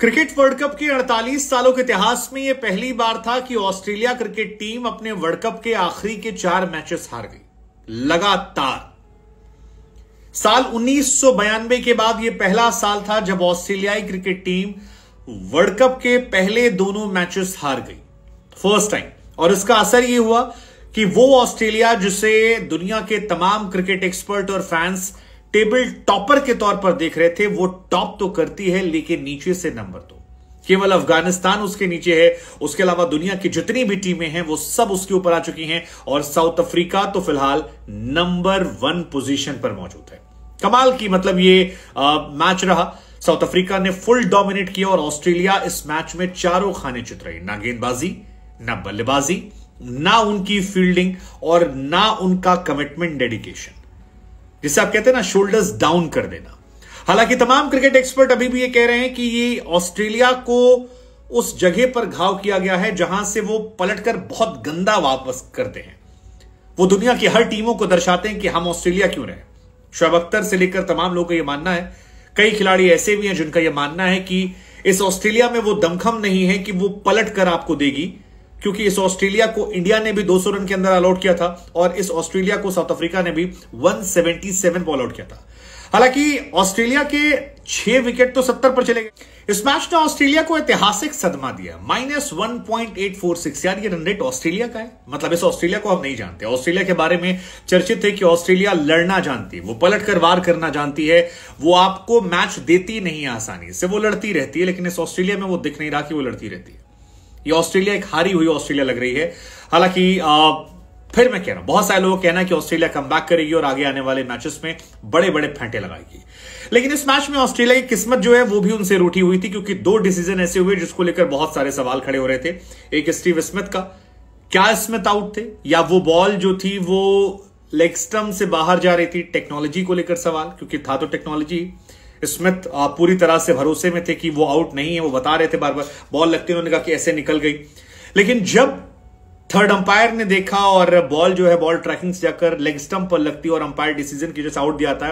cricket world cup के 48 सालों के इतिहास में यह पहली बार था कि ऑस्ट्रेलिया क्रिकेट टीम अपने वर्ल्ड कप के आखिरी के चार मैचेस हार गई लगातार साल उन्नीस के बाद यह पहला साल था जब ऑस्ट्रेलियाई क्रिकेट टीम वर्ल्ड कप के पहले दोनों मैचेस हार गई फर्स्ट टाइम और इसका असर यह हुआ कि वो ऑस्ट्रेलिया जिसे दुनिया के तमाम क्रिकेट एक्सपर्ट और फैंस टेबल टॉपर के तौर पर देख रहे थे वो टॉप तो करती है लेकिन नीचे से नंबर दो केवल अफगानिस्तान उसके नीचे है उसके अलावा दुनिया की जितनी भी टीमें हैं वो सब उसके ऊपर आ चुकी हैं और साउथ अफ्रीका तो फिलहाल नंबर वन पोजीशन पर मौजूद है कमाल की मतलब ये आ, मैच रहा साउथ अफ्रीका ने फुल डोमिनेट किया और ऑस्ट्रेलिया इस मैच में चारों खाने चित रही ना गेंदबाजी ना बल्लेबाजी ना उनकी फील्डिंग और ना उनका कमिटमेंट डेडिकेशन जिसे आप कहते हैं ना शोल्डर्स डाउन कर देना हालांकि तमाम क्रिकेट एक्सपर्ट अभी भी ये कह रहे हैं कि ये ऑस्ट्रेलिया को उस जगह पर घाव किया गया है जहां से वो पलटकर बहुत गंदा वापस करते हैं वो दुनिया की हर टीमों को दर्शाते हैं कि हम ऑस्ट्रेलिया क्यों रहे शोएब अख्तर से लेकर तमाम लोगों का यह मानना है कई खिलाड़ी ऐसे भी हैं जिनका यह मानना है कि इस ऑस्ट्रेलिया में वो दमखम नहीं है कि वो पलट कर आपको देगी क्योंकि इस ऑस्ट्रेलिया को इंडिया ने भी 200 रन के अंदर ऑलआउट किया था और इस ऑस्ट्रेलिया को साउथ अफ्रीका ने भी 177 बॉल आउट किया था हालांकि ऑस्ट्रेलिया के छह विकेट तो 70 पर चले गए इस मैच ने ऑस्ट्रेलिया को ऐतिहासिक सदमा दिया minus one point eight four six यार ये रन रेट ऑस्ट्रेलिया का है मतलब इस ऑस्ट्रेलिया को हम नहीं जानते ऑस्ट्रेलिया के बारे में चर्चित है कि ऑस्ट्रेलिया लड़ना जानती है वो पलट कर वार करना जानती है वो आपको मैच देती नहीं आसानी से वो लड़ती रहती है लेकिन इस ऑस्ट्रेलिया में वो दिख नहीं रहा कि वो लड़ती रहती है ये ऑस्ट्रेलिया एक हारी हुई ऑस्ट्रेलिया लग रही है हालांकि फिर मैं कह रहा हूं बहुत सारे लोगों कहना है कि ऑस्ट्रेलिया कम बैक करेगी और आगे आने वाले मैचेस में बड़े बड़े फेंटे लगाएगी लेकिन इस मैच में ऑस्ट्रेलिया की किस्मत जो है वो भी उनसे रूठी हुई थी क्योंकि दो डिसीजन ऐसे हुए जिसको लेकर बहुत सारे सवाल खड़े हो रहे थे एक स्टीव स्मिथ का क्या स्मिथ आउट थे या वो बॉल जो थी वो लेग स्टम्प से बाहर जा रही थी टेक्नोलॉजी को लेकर सवाल क्योंकि था तो टेक्नोलॉजी स्मिथ पूरी तरह से भरोसे में थे कि वो आउट नहीं है वो बता रहे थे बार बार बॉल लगती उन्होंने कहा कि ऐसे निकल गई लेकिन जब थर्ड अंपायर ने देखा और बॉल जो है बॉल ट्रैकिंग से जाकर लेग स्टंप पर लगती और अंपायर डिसीजन की वजह से आउट दिया था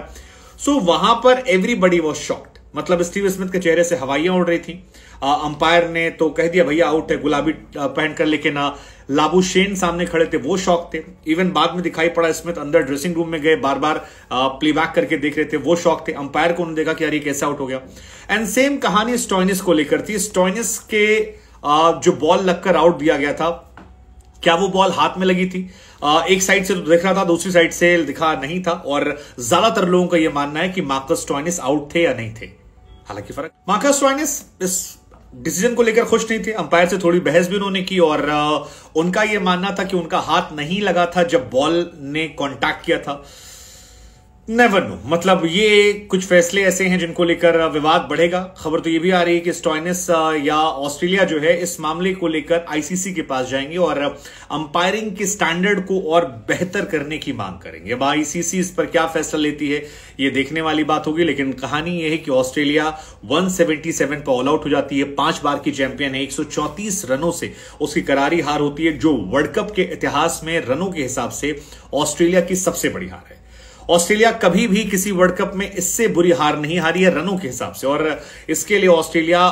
सो वहां पर एवरीबडी वॉज शॉक्ट मतलब स्टीव स्मिथ के चेहरे से हवाइयां उड़ रही थी अंपायर ने तो कह दिया भैया आउट है गुलाबी पहनकर लेकिन लाबू शेन सामने खड़े थे वो शौक थे इवन बाद में दिखाई पड़ा स्मिथ अंदर ड्रेसिंग रूम में गए बार बार प्लेबैक करके देख रहे थे वो शौक थे अंपायर को उन्होंने देखा कि यार ये कैसे आउट हो गया एंड सेम कहानी स्टॉइनिस को लेकर थी स्टॉइनिस के जो बॉल लगकर आउट दिया गया था क्या वो बॉल हाथ में लगी थी एक साइड से तो दिख रहा था दूसरी साइड से दिखा नहीं था और ज्यादातर लोगों का यह मानना है कि मार्कस टॉइनिस आउट थे या नहीं थे हालांकि फर्क मार्कस स्टॉइनिस इस डिसीजन को लेकर खुश नहीं थे अंपायर से थोड़ी बहस भी उन्होंने की और उनका यह मानना था कि उनका हाथ नहीं लगा था जब बॉल ने कॉन्टैक्ट किया था नेवर नो मतलब ये कुछ फैसले ऐसे हैं जिनको लेकर विवाद बढ़ेगा खबर तो ये भी आ रही है कि स्टॉइनिस या ऑस्ट्रेलिया जो है इस मामले को लेकर आईसीसी के पास जाएंगे और अंपायरिंग के स्टैंडर्ड को और बेहतर करने की मांग करेंगे अब आईसीसी इस पर क्या फैसला लेती है ये देखने वाली बात होगी लेकिन कहानी यह है कि ऑस्ट्रेलिया वन पर ऑल आउट हो जाती है पांच बार की चैंपियन है एक रनों से उसकी करारी हार होती है जो वर्ल्ड कप के इतिहास में रनों के हिसाब से ऑस्ट्रेलिया की सबसे बड़ी हार है ऑस्ट्रेलिया कभी भी किसी वर्ल्ड कप में इससे बुरी हार नहीं हारी है रनों के हिसाब से और इसके लिए ऑस्ट्रेलिया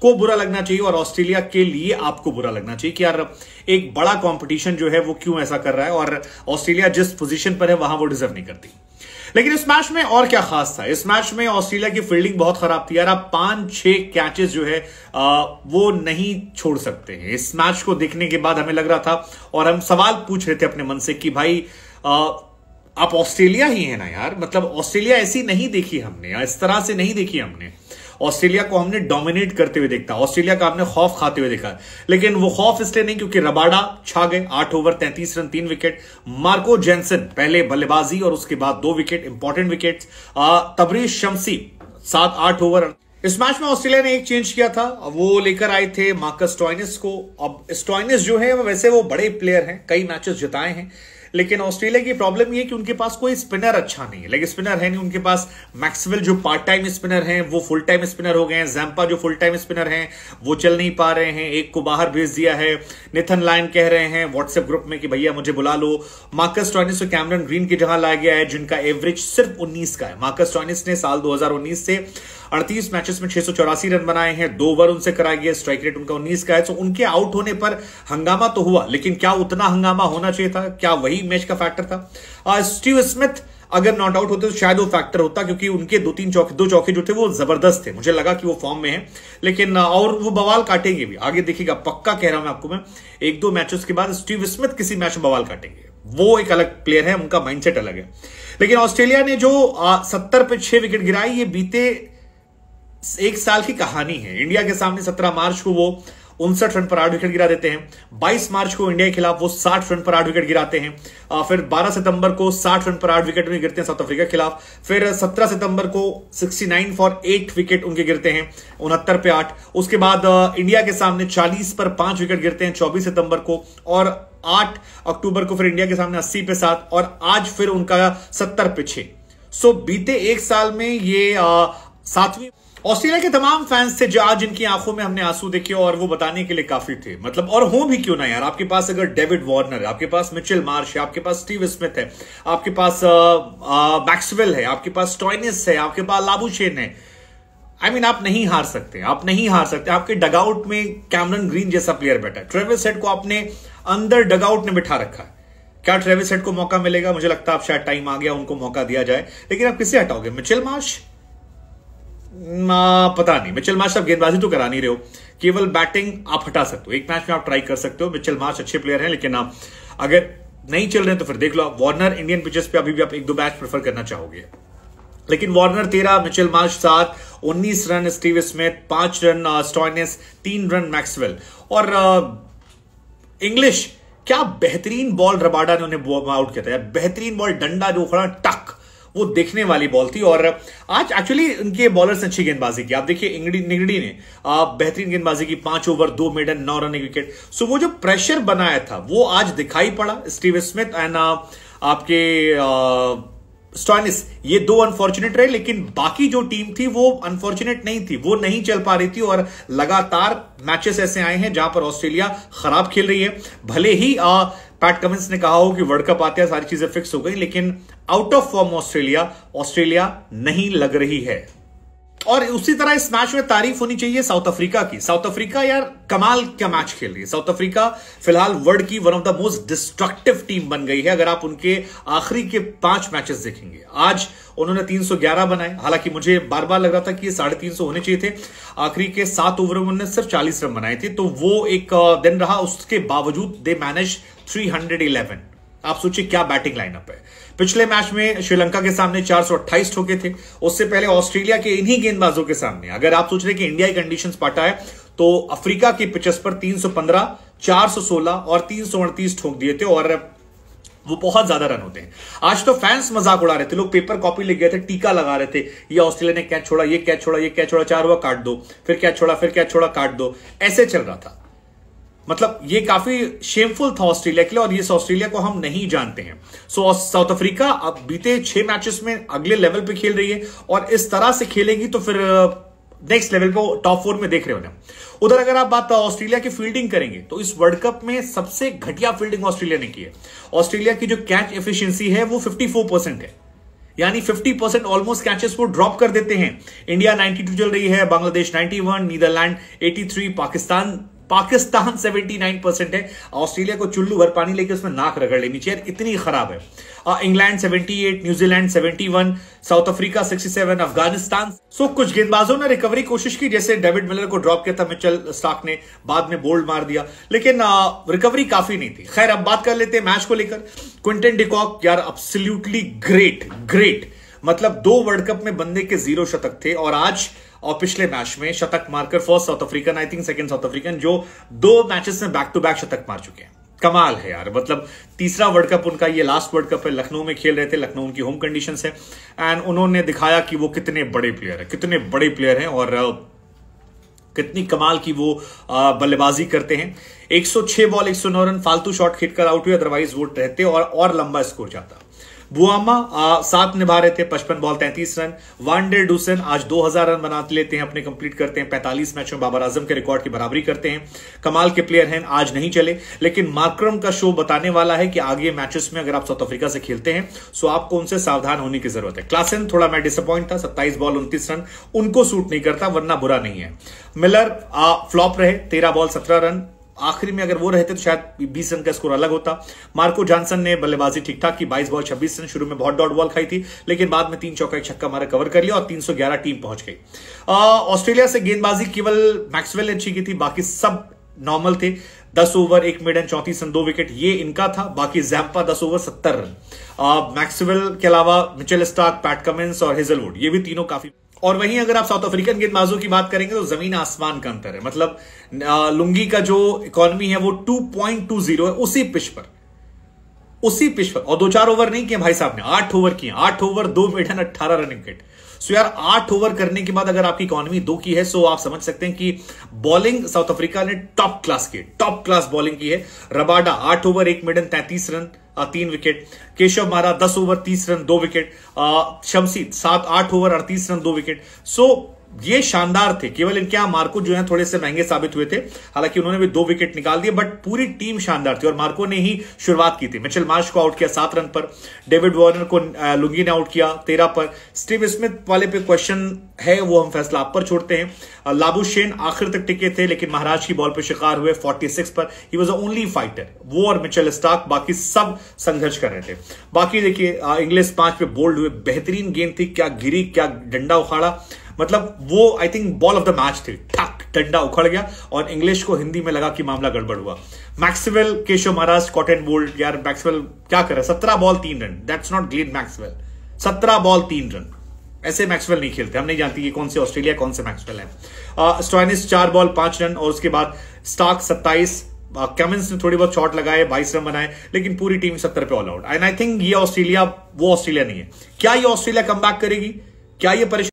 को बुरा लगना चाहिए और ऑस्ट्रेलिया के लिए आपको बुरा लगना चाहिए कि यार एक बड़ा कंपटीशन जो है वो क्यों ऐसा कर रहा है और ऑस्ट्रेलिया जिस पोजीशन पर है वहां वो डिजर्व नहीं करती लेकिन इस मैच में और क्या खास था इस मैच में ऑस्ट्रेलिया की फील्डिंग बहुत खराब थी यार आप पांच छह कैचेस जो है आ, वो नहीं छोड़ सकते हैं इस मैच को देखने के बाद हमें लग रहा था और हम सवाल पूछ रहे थे अपने मन से कि भाई आ, आप ऑस्ट्रेलिया ही है ना यार मतलब ऑस्ट्रेलिया ऐसी नहीं देखी हमने इस तरह से नहीं देखी हमने ऑस्ट्रेलिया को हमने डोमिनेट करते हुए देखता ऑस्ट्रेलिया का हमने खौफ खाते हुए देखा लेकिन वो खौफ इसलिए नहीं क्योंकि रबाडा छा गए आठ ओवर तैंतीस रन तीन विकेट मार्को जेंसन पहले बल्लेबाजी और उसके बाद दो wicket important wicket Tabraiz Shamsi सात आठ ओवर इस मैच में ऑस्ट्रेलिया ने एक चेंज किया था वो लेकर आए थे मार्कस टॉइनिस को अब स्टॉइनिस जो है वैसे वो बड़े प्लेयर हैं कई मैचेस जिताए हैं लेकिन ऑस्ट्रेलिया की प्रॉब्लम ये कि उनके पास कोई स्पिनर अच्छा नहीं है लेकिन स्पिनर है नहीं उनके पास मैक्सवेल जो पार्ट टाइम स्पिनर हैं वो फुल टाइम स्पिनर हो गए हैं जैम्पा जो फुल टाइम स्पिनर हैं वो चल नहीं पा रहे हैं एक को बाहर भेज दिया है निथन लाइन कह रहे हैं व्हाट्सएप ग्रुप में कि भैया मुझे बुला लो मार्कस टॉनिस और कैमरन ग्रीन की जगह लाया गया है जिनका एवरेज सिर्फ उन्नीस का है मार्कस टॉनिस ने साल दो से अड़तीस मैचेस में छह रन बनाए हैं दो ओवर उनसे कराया गया स्ट्राइक रेट उनका उन्नीस का है तो उनके आउट होने पर हंगामा तो हुआ लेकिन क्या उतना हंगामा होना चाहिए था क्या वही ओपनिंग मैच का फैक्टर था स्टीव स्मिथ अगर नॉट आउट होते तो शायद वो फैक्टर होता क्योंकि उनके दो तीन चौके दो चौके जो थे वो जबरदस्त थे मुझे लगा कि वो फॉर्म में है लेकिन और वो बवाल काटेंगे भी आगे देखिएगा पक्का कह रहा हूं आपको मैं एक दो मैचेस के बाद स्टीव स्मिथ किसी मैच में बवाल काटेंगे वो एक अलग प्लेयर है उनका माइंडसेट अलग है लेकिन ऑस्ट्रेलिया ने जो सत्तर पे छह विकेट गिराई ये बीते एक साल की कहानी है इंडिया के सामने सत्रह मार्च को वो उनसठ रन पर आठ विकेट गिरा देते हैं 22 मार्च को इंडिया के खिलाफ वो 60 रन पर आठ विकेट गिराते हैं फिर 12 सितंबर को 60 रन पर आठ विकेट में गिरते हैं साउथ अफ्रीका के खिलाफ फिर 17 सितंबर को 69 फॉर 8 विकेट उनके गिरते हैं उनहत्तर पे आठ उसके बाद इंडिया के सामने चालीस पर पांच विकेट गिरते हैं चौबीस सितंबर को और आठ अक्टूबर को फिर इंडिया के सामने अस्सी पे सात और आज फिर उनका सत्तर पे छह सो बीते एक साल में ये सातवीं ऑस्ट्रेलिया के तमाम फैंस थे जो आज इनकी आंखों में हमने आंसू देखे और वो बताने के लिए काफी थे मतलब और हो भी क्यों ना यार आपके पास अगर डेविड वार्नर है आपके पास मिचेल मार्श है आपके पास स्टीव स्मिथ है आपके पास मैक्सवेल है आपके पास टॉयनिस है आपके पास लाबूशेन है आई I मीन mean, आप नहीं हार सकते आप नहीं हार सकते आपके डगआउट में कैमरन ग्रीन जैसा प्लेयर बैठा है ट्रेविस हेड को आपने अंदर डगआउट ने बिठा रखा है क्या ट्रेविस हेड को मौका मिलेगा मुझे लगता है आप शायद टाइम आ गया उनको मौका दिया जाए लेकिन आप किसे हटाओगे मिचेल मार्श ना पता नहीं मिचल मार्च आप गेंदबाजी तो करा नहीं रहे हो केवल बैटिंग आप हटा सकते हो एक मैच में आप ट्राई कर सकते हो मिचल मार्च अच्छे प्लेयर हैं लेकिन आप अगर नहीं चल रहे हैं तो फिर देख लो वार्नर इंडियन पिचेस पे अभी भी आप एक दो मैच प्रेफर करना चाहोगे लेकिन वार्नर तेरह मिचल मार्च सात उन्नीस रन स्टीव स्मिथ पांच रन स्टॉइनिस तीन रन मैक्सवेल और इंग्लिश क्या बेहतरीन बॉल रबाडा ने उन्हें आउट किया था बेहतरीन बॉल डंडा जो खड़ा टक वो देखने वाली बॉल थी और आज एक्चुअली उनके बॉलर्स ने अच्छी गेंदबाजी की आप देखिए निगड़ी ने बेहतरीन गेंदबाजी की पांच ओवर दो मेडन नौ रन विकेट सो वो जो प्रेशर बनाया था वो आज दिखाई पड़ा स्टीव स्मिथ एंड आपके स्टॉनिस ये दो अनफॉर्चुनेट रहे लेकिन बाकी जो टीम थी वो अनफॉर्चुनेट नहीं थी वो नहीं चल पा रही थी और लगातार मैचेस ऐसे आए हैं जहां पर ऑस्ट्रेलिया खराब खेल रही है भले ही आ, पैट कमिंस ने कहा हो कि वर्ल्ड कप आते हैं सारी चीजें फिक्स हो गई लेकिन out of form Australia Australia नहीं लग रही है और उसी तरह इस मैच में तारीफ होनी चाहिए साउथ अफ्रीका की साउथ अफ्रीका यार कमाल क्या मैच खेल रही है साउथ अफ्रीका फिलहाल वर्ल्ड की one of the most destructive team बन गई है अगर आप उनके आखिरी के पांच मैचेस देखेंगे आज उन्होंने 311 बनाए हालांकि मुझे बार बार लग रहा था कि ये साढ़े तीन होने चाहिए थे आखिरी के सात ओवर में उन्होंने सिर्फ चालीस रन बनाए थे तो वो एक दिन रहा उसके बावजूद दे मैनेज थ्री आप सोचिए क्या बैटिंग लाइनअप है पिछले मैच में श्रीलंका के सामने चार सौ अट्ठाईस ठोके थे उससे पहले ऑस्ट्रेलिया के इन्हीं गेंदबाजों के सामने अगर आप सोच रहे कि इंडिया कंडीशन पाटा है तो अफ्रीका के पिचेस पर 315, 416 और तीन सौ अड़तीस ठोक दिए थे और वो बहुत ज्यादा रन होते हैं आज तो फैंस मजाक उड़ा रहे थे लोग पेपर कॉपी ले गए थे टीका लगा रहे थे ये ऑस्ट्रेलिया ने कैच छोड़ा ये कैच छोड़ा ये कैच छोड़ा चार हुआ काट दो फिर कैच छोड़ा फिर कैच छोड़ा काट दो ऐसे चल रहा था मतलब ये काफी शेमफुल था ऑस्ट्रेलिया के लिए और इस ऑस्ट्रेलिया को हम नहीं जानते हैं सो साउथ अफ्रीका अब बीते छह मैचेस में अगले लेवल पे खेल रही है और इस तरह से खेलेगी तो फिर नेक्स्ट uh, लेवल पे टॉप फोर में देख रहे होने उधर अगर आप बात uh, ऑस्ट्रेलिया की फील्डिंग करेंगे तो इस वर्ल्ड कप में सबसे घटिया फील्डिंग ऑस्ट्रेलिया ने की है ऑस्ट्रेलिया की जो कैच एफिशिएंसी है वो 54 परसेंट है यानी 50 परसेंट ऑलमोस्ट कैचेस को ड्रॉप कर देते हैं इंडिया 92 चल रही है बांग्लादेश 91 नीदरलैंड 83 पाकिस्तान पाकिस्तान 79 परसेंट है ऑस्ट्रेलिया को चुल्लू भर पानी लेके उसमें नाक रगड़ लेनी चाहिए इतनी खराब है England 78 New Zealand 71 south Africa 67 Afghanistan सो कुछ गेंदबाजों ने रिकवरी कोशिश की जैसे डेविड मिलर को ड्रॉप किया था मिचल स्टॉक ने बाद में बोल्ड मार दिया लेकिन रिकवरी काफी नहीं थी खैर अब बात कर लेते हैं मैच को लेकर क्विंटन डिकॉक यार अब्सोल्यूटली ग्रेट ग्रेट मतलब दो वर्ल्ड कप में बंदे के जीरो शतक थे और आज और पिछले मैच में शतक मारकर first South African I think second South African जो दो मैचेस में बैक टू बैक शतक मार चुके हैं कमाल है यार मतलब तीसरा वर्ल्ड कप उनका ये लास्ट वर्ल्ड कप है लखनऊ में खेल रहे थे लखनऊ उनकी होम कंडीशन है एंड उन्होंने दिखाया कि वो कितने बड़े प्लेयर है कितने बड़े प्लेयर हैं और कितनी कमाल की वो बल्लेबाजी करते हैं 106 बॉल 109 रन फालतू शॉट हिट कर आउट हुए अदरवाइज वो रहते और और लंबा स्कोर जाता बुआमा सात निभा रहे थे पचपन बॉल तैंतीस रन डे डूसन आज दो हजार रन बना लेते हैं अपने कंप्लीट करते हैं पैंतालीस मैच में बाबर आजम के रिकॉर्ड की बराबरी करते हैं कमाल के प्लेयर हैं आज नहीं चले लेकिन मार्क्रम का शो बताने वाला है कि आगे मैचेस में अगर आप साउथ अफ्रीका से खेलते हैं सो आपको उनसे सावधान होने की जरूरत है क्लासन थोड़ा मैं डिसअपॉइंट था सत्ताईस बॉल उनतीस रन उनको सूट नहीं करता वरना बुरा नहीं है मिलर फ्लॉप रहे तेरह बॉल सत्रह रन आखिरी में अगर वो रहते तो शायद 20 रन का स्कोर अलग होता मार्को जॉनसन ने बल्लेबाजी ठीक ठाक की 22 बॉल 26 रन शुरू में बहुत डॉट बॉल खाई थी लेकिन बाद में तीन चौका एक छक्का मारा कवर कर लिया और 311 टीम पहुंच गई ऑस्ट्रेलिया से गेंदबाजी केवल मैक्सवेल ने अच्छी की थी बाकी सब नॉर्मल थे दस ओवर एक मिडन एंड चौंतीस रन दो विकेट ये इनका था बाकी जैम्पा दस ओवर सत्तर रन मैक्सवेल के अलावा मिचेल स्टार्क पैट कमिंस और हेजलवुड ये भी तीनों काफी और वहीं अगर आप साउथ अफ्रीकन गेंदबाजों की बात करेंगे तो जमीन आसमान का अंतर है मतलब लुंगी का जो इकोनॉमी है वो 2.20 है उसी पिच पर उसी पिच पर और दो चार ओवर नहीं किए भाई साहब ने आठ ओवर किए आठ ओवर दो मिडन अट्ठारह रन विकेट सो यार आठ ओवर करने के बाद अगर आपकी इकोनॉमी दो की है सो आप समझ सकते हैं कि बॉलिंग साउथ अफ्रीका ने टॉप क्लास की टॉप क्लास बॉलिंग की है रबाडा आठ ओवर एक मिडन तैंतीस रन तीन विकेट केशव मारा दस ओवर तीस रन दो विकेट शमसी सात आठ ओवर अड़तीस रन दो विकेट सो ये शानदार थे केवल इनके यहां मार्को जो है थोड़े से महंगे साबित हुए थे हालांकि उन्होंने भी दो विकेट निकाल दिए बट पूरी टीम शानदार थी और मार्को ने ही शुरुआत की थी मिचल मार्श को आउट किया सात रन पर डेविड वॉर्नर को लुंगी ने आउट किया तेरह पर स्टीव स्मिथ वाले पे क्वेश्चन है वो हम फैसला आप पर छोड़ते हैं लाबू शेन आखिर तक टिके थे लेकिन महाराज की बॉल पर शिकार हुए 46 पर ही वॉज अ ओनली फाइटर वो और मिचल स्टार्क बाकी सब संघर्ष कर रहे थे बाकी देखिए इंग्लिश पांच पे बोल्ड हुए बेहतरीन गेंद थी क्या गिरी क्या डंडा उखाड़ा मतलब वो I think ball of the match थी ठक डंडा उखड़ गया और इंग्लिश को हिंदी में लगा कि मामला गड़बड़ हुआ Maxwell Keshav Maharaj caught and bowled यार मैक्सवेल क्या करे सत्रह बॉल तीन run that's not Glenn Maxwell सत्रह बॉल तीन रन ऐसे मैक्सवेल नहीं खेलते हम नहीं जानते कि कौन से ऑस्ट्रेलिया कौन से मैक्सवेल है स्टॉइनिस चार बॉल पांच रन और उसके बाद स्टार्क सत्ताईस कैमिन्स uh, ने थोड़ी बहुत शॉट लगाए बाईस रन बनाए लेकिन पूरी टीम सत्तर पे all out and I think ये ऑस्ट्रेलिया वो ऑस्ट्रेलिया नहीं है क्या ये ऑस्ट्रेलिया कम बैक करेगी क्या ये परेशान